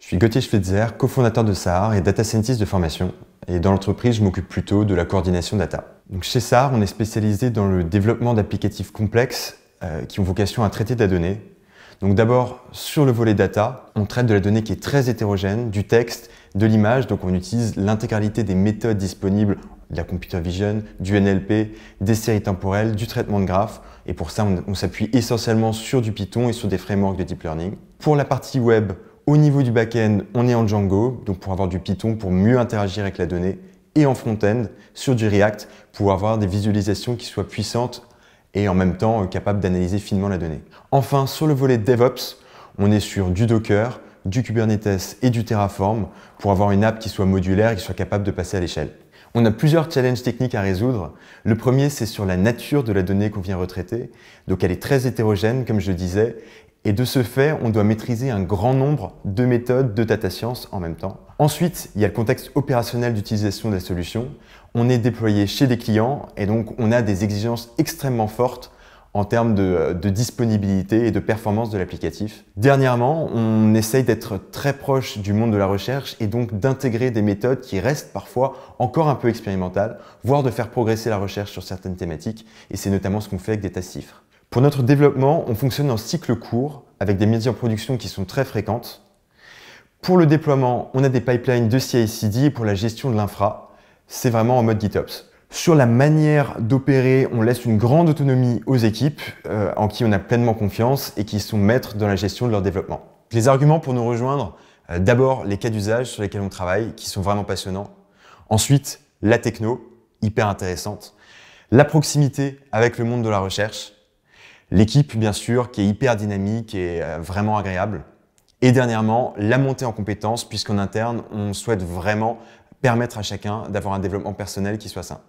Je suis Gauthier Schweitzer, cofondateur de SAR et data scientist de formation. Et dans l'entreprise, je m'occupe plutôt de la coordination data. Donc chez SAR, on est spécialisé dans le développement d'applicatifs complexes euh, qui ont vocation à traiter de la donnée. Donc d'abord, sur le volet data, on traite de la donnée qui est très hétérogène, du texte, de l'image. Donc on utilise l'intégralité des méthodes disponibles, de la computer vision, du NLP, des séries temporelles, du traitement de graphes. Et pour ça, on s'appuie essentiellement sur du Python et sur des frameworks de deep learning. Pour la partie web, au niveau du back-end, on est en Django, donc pour avoir du Python, pour mieux interagir avec la donnée, et en front-end, sur du React, pour avoir des visualisations qui soient puissantes et en même temps euh, capables d'analyser finement la donnée. Enfin, sur le volet DevOps, on est sur du Docker, du Kubernetes et du Terraform pour avoir une app qui soit modulaire et qui soit capable de passer à l'échelle. On a plusieurs challenges techniques à résoudre. Le premier, c'est sur la nature de la donnée qu'on vient retraiter. Donc elle est très hétérogène, comme je disais, et de ce fait, on doit maîtriser un grand nombre de méthodes de data science en même temps. Ensuite, il y a le contexte opérationnel d'utilisation de la solution. On est déployé chez des clients et donc on a des exigences extrêmement fortes en termes euh, de, disponibilité et de performance de l'applicatif. Dernièrement, on essaye d'être très proche du monde de la recherche et donc d'intégrer des méthodes qui restent parfois encore un peu expérimentales, voire de faire progresser la recherche sur certaines thématiques, et c'est notamment ce qu'on fait avec des tas chiffres. Pour notre développement, on fonctionne en cycle court, avec des médias en production qui sont très fréquentes. Pour le déploiement, on a des pipelines de CI/CD pour la gestion de l'infra. C'est vraiment en mode GitOps. Sur la manière d'opérer, on laisse une grande autonomie aux équipes euh, en qui on a pleinement confiance et qui sont maîtres dans la gestion de leur développement. Les arguments pour nous rejoindre, euh, d'abord les cas d'usage sur lesquels on travaille, qui sont vraiment passionnants. Ensuite, la techno, hyper intéressante. La proximité avec le monde de la recherche. L'équipe, bien sûr, qui est hyper dynamique et euh, vraiment agréable. Et dernièrement, la montée en compétences, puisqu'en interne, on souhaite vraiment permettre à chacun d'avoir un développement personnel qui soit sain.